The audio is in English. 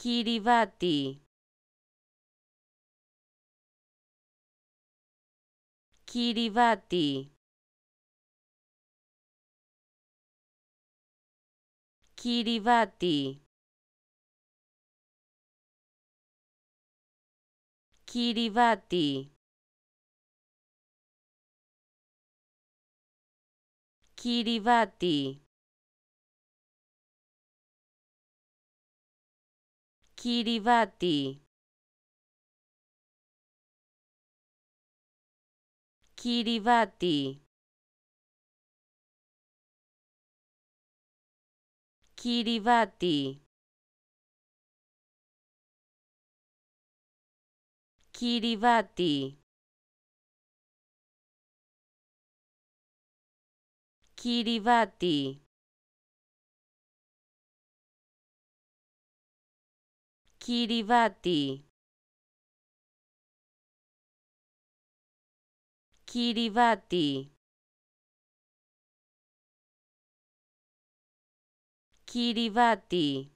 Kiribati Kiribati Kiribati Kiribati Kiribati Kiribati Kiribati Kiribati Kiribati Kiribati Kiribati Kiribati Kiribati